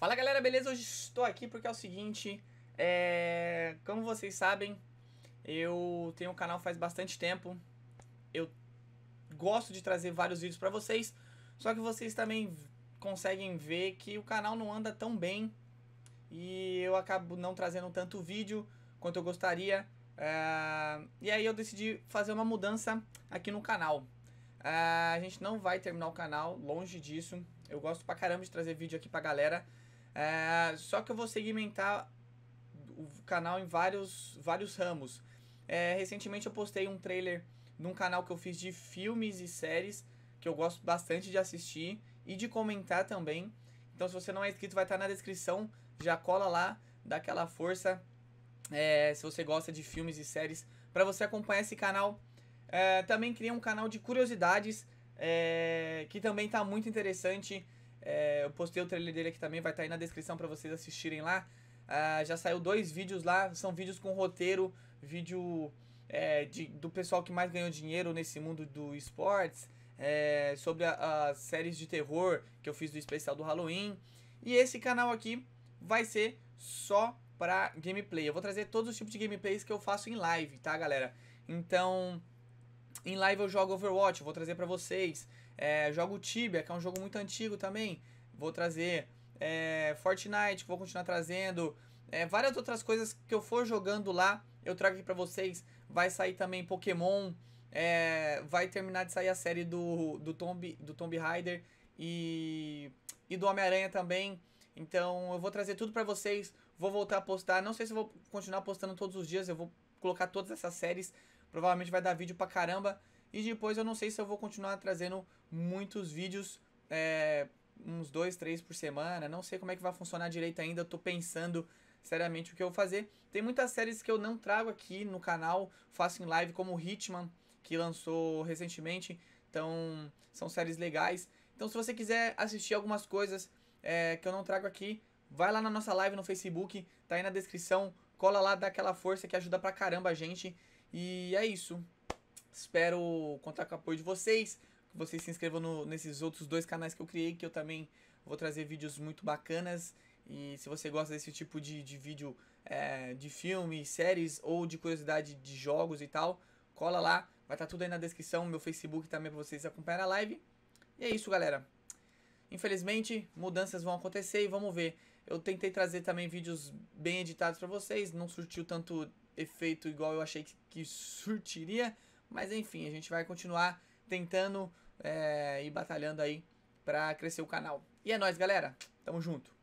Fala galera, beleza? Hoje estou aqui porque é o seguinte, é... como vocês sabem, eu tenho um canal faz bastante tempo, eu gosto de trazer vários vídeos para vocês, só que vocês também conseguem ver que o canal não anda tão bem e eu acabo não trazendo tanto vídeo quanto eu gostaria, é, e aí eu decidi fazer uma mudança aqui no canal. É, a gente não vai terminar o canal, longe disso, eu gosto pra caramba de trazer vídeo aqui pra galera, é, só que eu vou segmentar o canal em vários, vários ramos. É, recentemente eu postei um trailer num canal que eu fiz de filmes e séries, que eu gosto bastante de assistir e de comentar também. Então se você não é inscrito, vai estar tá na descrição, já cola lá, dá aquela força. É, se você gosta de filmes e séries, para você acompanhar esse canal. É, também criei um canal de curiosidades, é, que também está muito interessante. É, eu postei o trailer dele aqui também, vai estar tá aí na descrição para vocês assistirem lá. Ah, já saiu dois vídeos lá, são vídeos com roteiro, vídeo é, de, do pessoal que mais ganhou dinheiro nesse mundo do esportes, é, sobre as séries de terror que eu fiz do especial do Halloween. E esse canal aqui vai ser só pra gameplay. Eu vou trazer todos os tipos de gameplays que eu faço em live, tá, galera? Então, em live eu jogo Overwatch, vou trazer para vocês. É, jogo Tibia, que é um jogo muito antigo também, vou trazer. É, Fortnite, que vou continuar trazendo. É, várias outras coisas que eu for jogando lá, eu trago aqui pra vocês. Vai sair também Pokémon. É, vai terminar de sair a série do, do, Tomb, do Tomb Raider e, e do Homem-Aranha também. Então eu vou trazer tudo para vocês. Vou voltar a postar. Não sei se vou continuar postando todos os dias. Eu vou colocar todas essas séries Provavelmente vai dar vídeo pra caramba. E depois eu não sei se eu vou continuar trazendo muitos vídeos, é, uns dois, três por semana. Não sei como é que vai funcionar direito ainda. Eu tô pensando seriamente o que eu vou fazer. Tem muitas séries que eu não trago aqui no canal, faço em live, como o Hitman, que lançou recentemente. Então, são séries legais. Então, se você quiser assistir algumas coisas é, que eu não trago aqui, vai lá na nossa live no Facebook, tá aí na descrição. Cola lá, dá aquela força que ajuda pra caramba a gente. E é isso. Espero contar com o apoio de vocês. Que vocês se inscrevam no, nesses outros dois canais que eu criei, que eu também vou trazer vídeos muito bacanas. E se você gosta desse tipo de, de vídeo é, de filme, séries ou de curiosidade de jogos e tal, cola lá. Vai estar tá tudo aí na descrição, meu Facebook também é para vocês acompanharem a live. E é isso, galera. Infelizmente, mudanças vão acontecer e vamos ver. Eu tentei trazer também vídeos bem editados para vocês, não surtiu tanto efeito igual eu achei que, que surtiria. Mas enfim, a gente vai continuar tentando é, eh, e batalhando aí para crescer o canal. E é nóis, galera. Tamo junto.